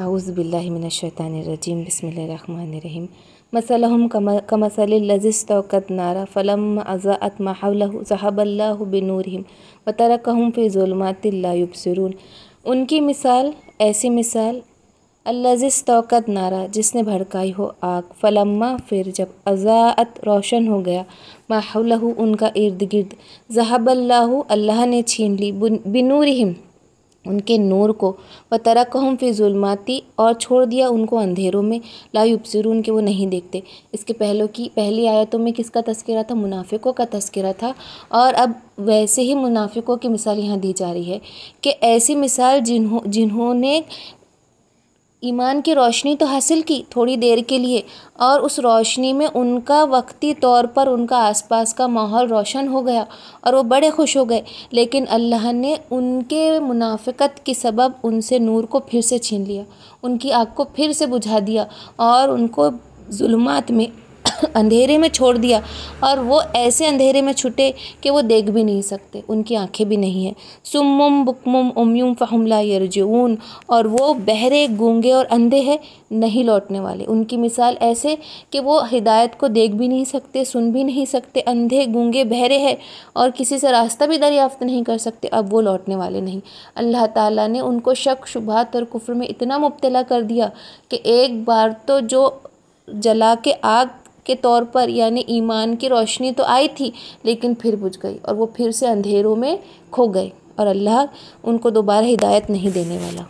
आउज़बिल्लिमिनशैतानरजीम बसमीम मसलहम कमसल नारा फ़लम अज़ात महबल्ला बिनूरहिम व तरकहम फ़िज़ुलमातिल्लाबसरून उनकी मिसाल ऐसी मिसाल अल्लजिस नारा जिसने भड़काई हो आग फ़लम्मा फिर जब अज़ात रोशन हो गया माहौलहू उनका इर्द गिर्द जहाबल्ला अल्लाह ने छीन ली बिनूरहिम उनके नूर को व तरकहम फिर जुलमाती और छोड़ दिया उनको अंधेरों में ला युबसिरून उनके वो नहीं देखते इसके पहलों की पहली आयतों में किसका तस्करा था मुनाफिकों का तस्करा था और अब वैसे ही मुनाफिकों की मिसाल यहाँ दी जा रही है कि ऐसी मिसाल जिन्हों जिन्होंने ईमान की रोशनी तो हासिल की थोड़ी देर के लिए और उस रोशनी में उनका वक्ती तौर पर उनका आसपास का माहौल रोशन हो गया और वो बड़े खुश हो गए लेकिन अल्लाह ने उनके मुनाफिकत के सबब उनसे नूर को फिर से छीन लिया उनकी आँख को फिर से बुझा दिया और उनको जुलमात में अंधेरे में छोड़ दिया और वो ऐसे अंधेरे में छुटे कि वो देख भी नहीं सकते उनकी आंखें भी नहीं हैं सुमुम बुकमुम उमयुम फ़हमला यरजून और वो बहरे गूंगे और अंधे हैं नहीं लौटने वाले उनकी मिसाल ऐसे कि वो हिदायत को देख भी नहीं सकते सुन भी नहीं सकते अंधे गूंगे बहरे हैं और किसी से रास्ता भी दरियाफ्त नहीं कर सकते अब वो लौटने वाले नहीं अल्लाह ताला ने उनको शक शुभात और कुफर में इतना मुबतला कर दिया कि एक बार तो जो जला के आग के तौर पर यानी ईमान की रोशनी तो आई थी लेकिन फिर बुझ गई और वो फिर से अंधेरों में खो गए और अल्लाह उनको दोबारा हिदायत नहीं देने वाला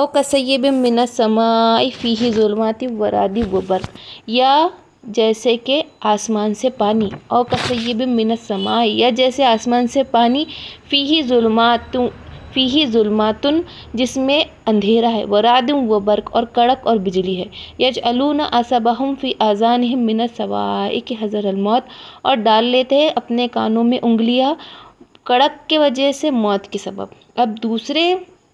और कसैब मिन समाई फ़ी जुलमाती वरादी वबर या जैसे कि आसमान से पानी और कसैब मिन समाई या जैसे आसमान से पानी फ़ी जुलमात फ़ी जुलमातुन जिसमें अंधेरा है वरादम व बर्क और कड़क और बिजली है यज अलून आसबाहम फ़ी आज़ान मिनत हज़र अलमौत और डाल लेते हैं अपने कानों में उंगलियाँ कड़क के वजह से मौत के सबब अब दूसरे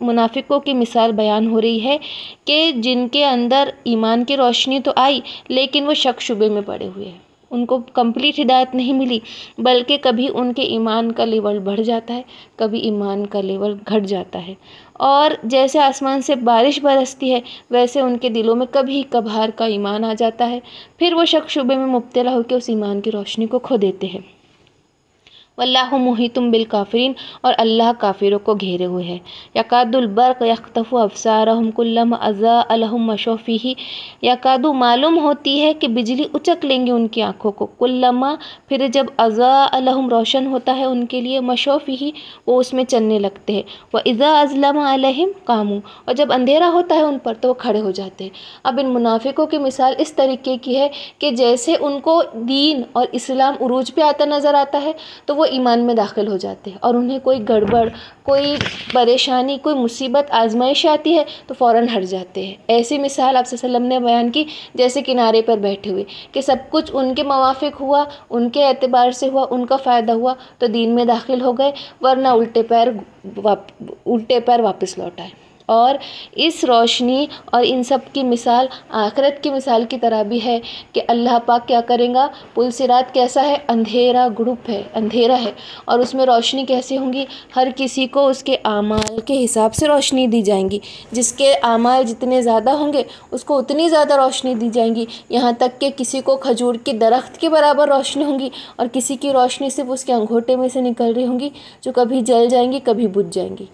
मुनाफिकों की मिसाल बयान हो रही है कि जिनके अंदर ईमान की रोशनी तो आई लेकिन वो शक शुबे में पड़े हुए हैं उनको कंप्लीट हिदायत नहीं मिली बल्कि कभी उनके ईमान का लेवल बढ़ जाता है कभी ईमान का लेवल घट जाता है और जैसे आसमान से बारिश बरसती है वैसे उनके दिलों में कभी कभार का ईमान आ जाता है फिर वो शक शुबे में मुबतला होकर उस ईमान की रोशनी को खो देते हैं वल्लाह मुहितुम बिल काफरीन और अल्लाह काफिरों को घेरे हुए है यकादुलबर्क यख्तफ़ अफसारहम कुल्लम अज़ा अलहम मशोफ़ी यकादु मालूम होती है कि बिजली उचक लेंगे उनकी आँखों को कुल्लमा फिर जब अज़ा अलहम रोशन होता है उनके लिए मशोफ़ी वो उसमें चलने लगते हैं व इज़ा अज़लम अलहम कामू और जब अंधेरा होता है उन पर तो वो खड़े हो जाते हैं अब इन मुनाफिकों की मिसाल इस तरीके की है कि जैसे उनको दीन और इस्लाम उरूज पर आता नज़र आता है तो वो ईमान में दाखिल हो जाते हैं और उन्हें कोई गड़बड़ कोई परेशानी कोई मुसीबत आजमाइश आती है तो फ़ौर हट जाते हैं ऐसी मिसाल आप ने बयान की जैसे किनारे पर बैठे हुए कि सब कुछ उनके मवाफिक हुआ उनके एतबार से हुआ उनका फ़ायदा हुआ तो दीन में दाखिल हो गए वरना उल्टे पैर उल्टे पैर वापस लौट आए और इस रोशनी और इन सब की मिसाल आखरत की मिसाल की तरह भी है कि अल्लाह पाक क्या करेगा पुल सिरात कैसा है अंधेरा ग्रुप है अंधेरा है और उसमें रोशनी कैसी होंगी हर किसी को उसके आमाल के हिसाब से रोशनी दी जाएंगी जिसके आमाल जितने ज़्यादा होंगे उसको उतनी ज़्यादा रोशनी दी जाएंगी यहाँ तक कि किसी को खजूर के दरख्त के बराबर रोशनी होंगी और किसी की रोशनी सिर्फ उसके अंगूठे में से निकल रही होंगी जो कभी जल जाएंगी कभी बुझ जाएंगी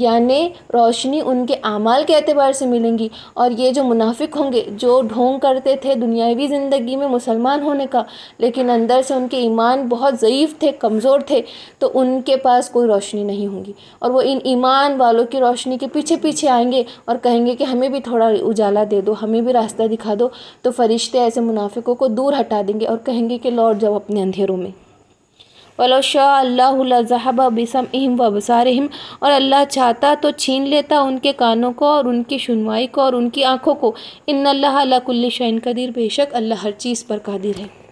यानि रोशनी उनके अमाल के अतबार से मिलेंगी और ये जो मुनाफिक होंगे जो ढोंग करते थे दुनियावी ज़िंदगी में मुसलमान होने का लेकिन अंदर से उनके ईमान बहुत ज़यीफ़ थे कमज़ोर थे तो उनके पास कोई रोशनी नहीं होगी और वो इन ईमान वालों की रोशनी के पीछे पीछे आएंगे और कहेंगे कि हमें भी थोड़ा उजाला दे दो हमें भी रास्ता दिखा दो तो फरिश्ते ऐसे मुनाफिकों को दूर हटा देंगे और कहेंगे कि लौट जाओ अपने अंधेरों में वलोशाहब बिसम अहम वबसारहम और अल्लाह चाहता तो छीन लेता उनके कानों को और उनकी सुनवाई को और उनकी आँखों को इन अल्लाह कुल्ल शैन कदीर बेशक अल्लाह हर चीज़ पर कादिर है